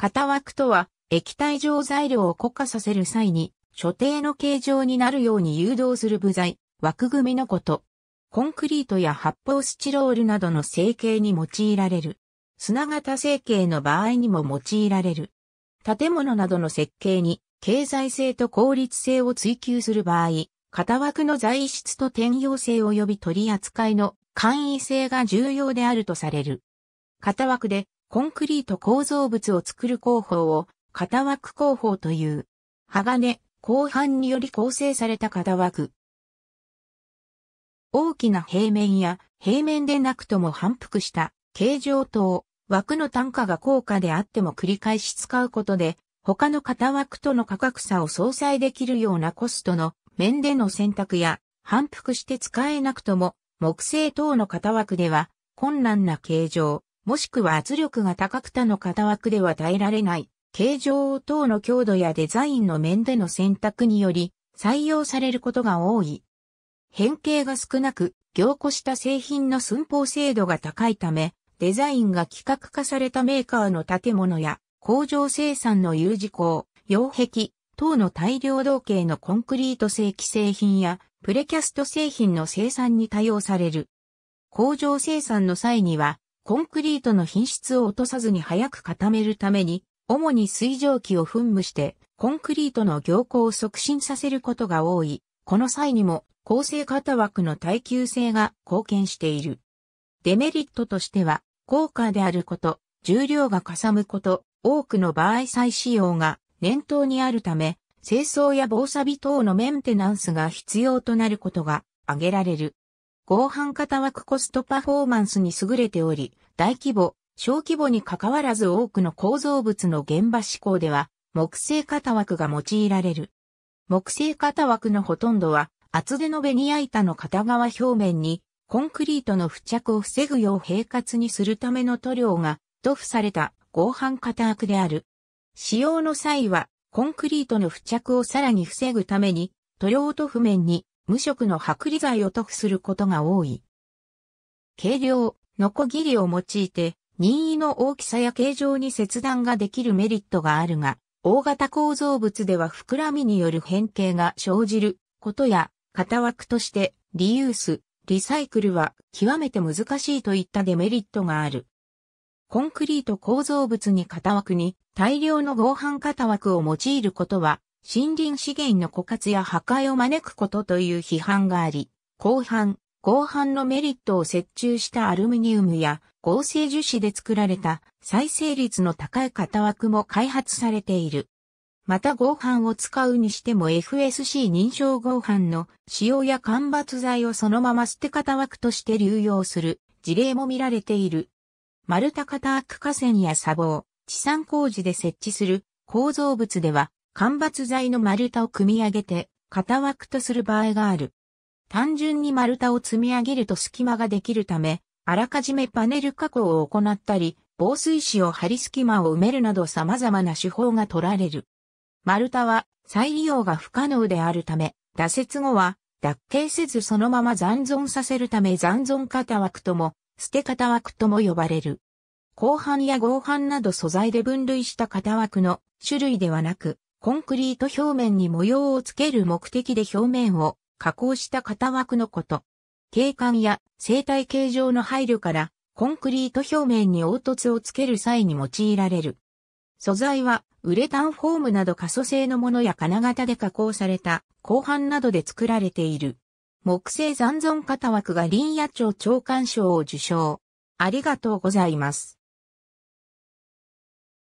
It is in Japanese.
型枠とは、液体状材料を固化させる際に、所定の形状になるように誘導する部材、枠組みのこと。コンクリートや発泡スチロールなどの成形に用いられる。砂型成形の場合にも用いられる。建物などの設計に経済性と効率性を追求する場合、型枠の材質と転用性及び取り扱いの簡易性が重要であるとされる。型枠でコンクリート構造物を作る工法を、型枠工法という。鋼、鋼板により構成された型枠。大きな平面や平面でなくとも反復した形状等、枠の単価が高価であっても繰り返し使うことで、他の型枠との価格差を相殺できるようなコストの面での選択や、反復して使えなくとも木製等の型枠では困難な形状、もしくは圧力が高く他の型枠では耐えられない、形状等の強度やデザインの面での選択により採用されることが多い。変形が少なく、凝固した製品の寸法精度が高いため、デザインが規格化されたメーカーの建物や工場生産の U 字工、溶壁等の大量同型のコンクリート製既製品やプレキャスト製品の生産に多用される。工場生産の際にはコンクリートの品質を落とさずに早く固めるために、主に水蒸気を噴霧して、コンクリートの凝固を促進させることが多い。この際にも、構成型枠の耐久性が貢献している。デメリットとしては、高価であること、重量がかさむこと、多くの場合再使用が念頭にあるため、清掃や防錆等のメンテナンスが必要となることが挙げられる。合板型枠コストパフォーマンスに優れており、大規模、小規模に関わらず多くの構造物の現場思考では、木製型枠が用いられる。木製型枠のほとんどは、厚手のベニヤ板の片側表面に、コンクリートの付着を防ぐよう平滑にするための塗料が、塗布された合板型枠である。使用の際は、コンクリートの付着をさらに防ぐために、塗料塗布面に無色の剥離剤を塗布することが多い。軽量、ノコギリを用いて、任意の大きさや形状に切断ができるメリットがあるが、大型構造物では膨らみによる変形が生じることや、型枠としてリユース、リサイクルは極めて難しいといったデメリットがある。コンクリート構造物に型枠に大量の合板型枠を用いることは森林資源の枯渇や破壊を招くことという批判があり、後半、合板のメリットを設置したアルミニウムや合成樹脂で作られた再生率の高い型枠も開発されている。また合板を使うにしても FSC 認証合板の使用や間伐材をそのまま捨て型枠として流用する事例も見られている。丸太型アク河川や砂防、地産工事で設置する構造物では間伐材の丸太を組み上げて、型枠とする場合がある。単純に丸太を積み上げると隙間ができるため、あらかじめパネル加工を行ったり、防水紙を貼り隙間を埋めるなど様々な手法が取られる。丸太は再利用が不可能であるため、挫折後は脱形せずそのまま残存させるため残存型枠とも、捨て型枠とも呼ばれる。後半や合板など素材で分類した型枠の種類ではなく、コンクリート表面に模様をつける目的で表面を加工した型枠のこと。景観や生態形状の配慮からコンクリート表面に凹凸をつける際に用いられる。素材はウレタンフォームなど可塑性のものや金型で加工された鋼板などで作られている。木製残存型枠が林野町長官賞を受賞。ありがとうございます。